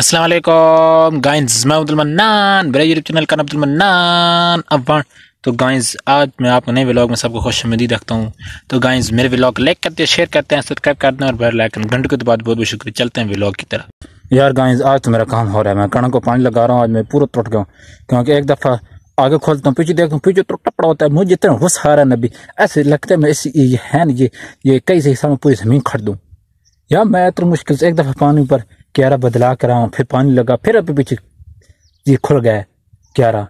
वालेकुम गाइस मैं मन्नान मेरा यूट्यूब चैनल का मन्नान अब तो गाइस आज मैं आपको नए व्लॉग में सबको खुश आमदीद रखता हूँ तो गाइस मेरे व्लॉग लाइक करते हैं शेयर करते हैं सब्सक्राइब करते हैं और बेल आइकन घंटे के बाद बहुत बहुत शुक्रिया चलते हैं व्लॉग की तरफ यार गाइस आज तो मेरा काम हो रहा है मैं कणक को पानी लगा रहा हूँ आज मैं पूरा टूट गया हूँ क्योंकि एक दफ़ा आगे खोलता हूँ पीछे देखता हूँ पीछे तो टपड़ा होता है मुझे इतना हुस आ रहा है नबी ऐसे लगता है मैं ये है ना ये ये कई से हिस्सा में पूरी ज़मीन खड़ दूँ यार मैं इतना मुश्किल से एक दफ़ा पानी पर क्यारा बदला कराऊँ फिर पानी लगा फिर अपने पीछे ये खुल गया क्यारा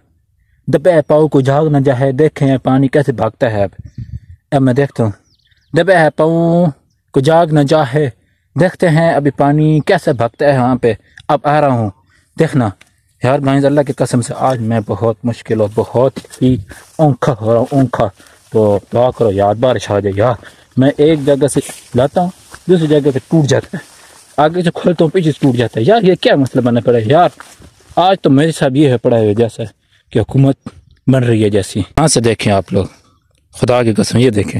दबे पाओ को जाग न जाए है पानी कैसे भागता है अब अब मैं देखता हूँ दबे है पाओ को जाग न जाए देखते हैं अभी पानी कैसे भागता है वहाँ पे अब आ रहा हूँ देखना यार भाई अल्लाह की कसम से आज मैं बहुत मुश्किल हो बहुत ही औखा हो रहा हूँ औखा तो दुआ करो यार बारिश आ जाए यार मैं एक जगह से लाता हूँ दूसरी जगह से टूट जाता है आगे से खोलता तो हूँ पीछे टूट जाता है यार ये क्या मसला बना पड़ा है यार आज तो मेरे साथ ये है पड़ा है जैसा कि हुकूमत बन रही है जैसी हाँ से देखें आप लोग खुदा की कसम ये देखें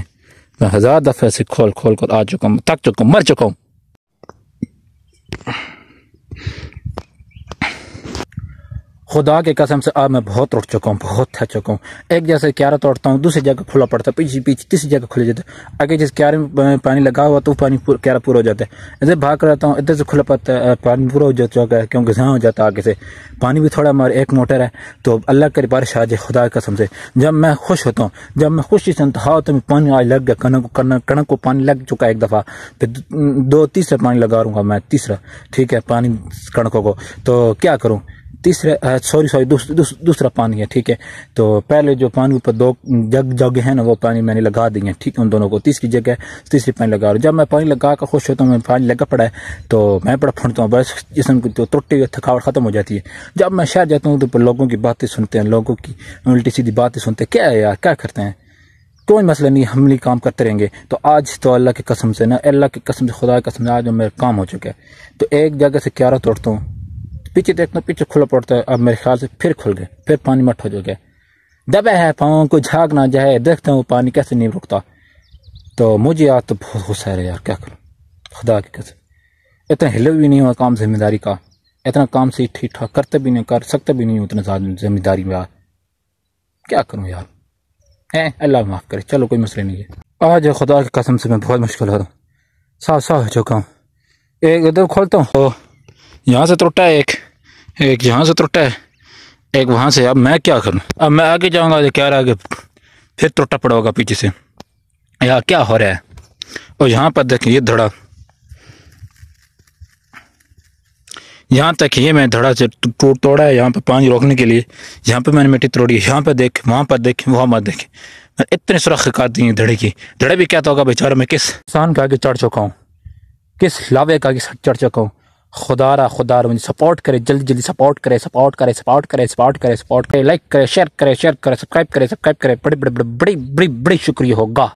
मैं हज़ार दफ़े से खोल खोल कर आ चुका हूँ थक चुका हूँ मर चुका हूँ खुदा के कसम से अब मैं बहुत रुट चुका हूँ बहुत थक चुका हूँ एक जैसे क्यारा तोड़ता हूँ दूसरी जगह खुला पड़ता है पीछे पीछे तीसरी जगह खुले जाता है आगे जिस क्यारे में पानी लगा हुआ तो पानी पूर, क्यारा पूरा हो जाता है इधर भाग रहता हूँ इधर से खुला पड़ता है पानी पूरा हो जाता है क्योंकि जहाँ हो जाता है आगे से पानी भी थोड़ा हमारे एक मोटर है तो अल्लाह करी बारिश आ जाए खुदा की कसम से जब मैं खुश होता हूँ जब मैं खुशी से हाँ तो मैं पानी आज लग गया कनक कनक कनक को पानी लग चुका है एक दफ़ा फिर दो तीसरा पानी लगा रूँगा मैं तीसरा ठीक है पानी कणकों को तो क्या करूँ तीसरा सॉरी सॉरी दूसरा पानी है ठीक है तो पहले जो पानी ऊपर दो जग जग है ना वो पानी मैंने लगा दी है ठीक है उन दोनों को तीसरी जगह तीसरी पानी लगा रहा जब मैं पानी लगा कर खुश होता हूँ मैं पानी लगा पड़ा है तो मैं बड़ा फंटता हूँ बस जिसम की तो त्रुटी हुई थकावट ख़त्म हो जाती है जब मैं शहर जाता हूँ तो लोगों की बातें सुनते हैं लोगों की उल्टी सीधी बातें सुनते हैं क्या है यार क्या करते हैं कोई मसला नहीं हम नहीं काम करते रहेंगे तो आज तो अल्लाह की कसम से ना अल्लाह की कसम से खुदा की कसम से आज मेरा काम हो चुका है तो एक जगह से क्यारा तोड़ता हूँ पीछे देखना पीछे खुला पड़ता है अब मेरे ख्याल से फिर खुल गए फिर पानी मठ हो गया दबे है पाँव को झाग ना जाए देखते हूँ पानी कैसे नहीं रुकता तो मुझे याद तो बहुत गुस्सा है यार क्या करूँ खुदा की कसम इतना हिले भी नहीं हुआ काम जिम्मेदारी का इतना काम से ठीक ठाक करते भी नहीं कर सकते भी नहीं हूँ इतना जिम्मेदारी में यार क्या करूँ यार है अल्लाह माफ़ करे चलो कोई मसले नहीं है आज खुदा की कसम से मैं बहुत मुश्किल हो रहा हूँ साफ साफ हो चुका हूँ एक इधर खोलता हूँ यहाँ से त्रुटा है एक एक यहाँ से त्रुटा है एक वहाँ से अब मैं क्या करूँ अब मैं आगे जाऊँगा तो क्या आगे फिर त्रुटा पड़ा होगा पीछे से यहाँ क्या हो रहा है और यहाँ पर देखें ये धड़ा यहाँ तक ये मैं धड़ा से टूट तो तो तोड़ा है यहाँ पर पानी रोकने के लिए यहाँ पर मैंने मिट्टी तोड़ी यहाँ पर देख वहाँ पर देख वहाँ मत देखें मैं इतने सुरख कर दी धड़े की धड़े भी तो होगा बेचारा मैं किस इंसान के आगे चढ़ चुका हूँ किस लावे के आगे चढ़ चुका हूँ खुदा रहा खुदा रहा सपोर्ट करे जल्दी जल्दी सपोर्ट करे सपोर्ट करे सपोर्ट करे सपोर्ट करे सपोर्ट करे लाइक करे शेयर करे शेयर करे सब्सक्राइब करे सब्सक्राइब करे बड़े बड़े बड़े बड़े बड़ी बड़ी शुक्रिया होगा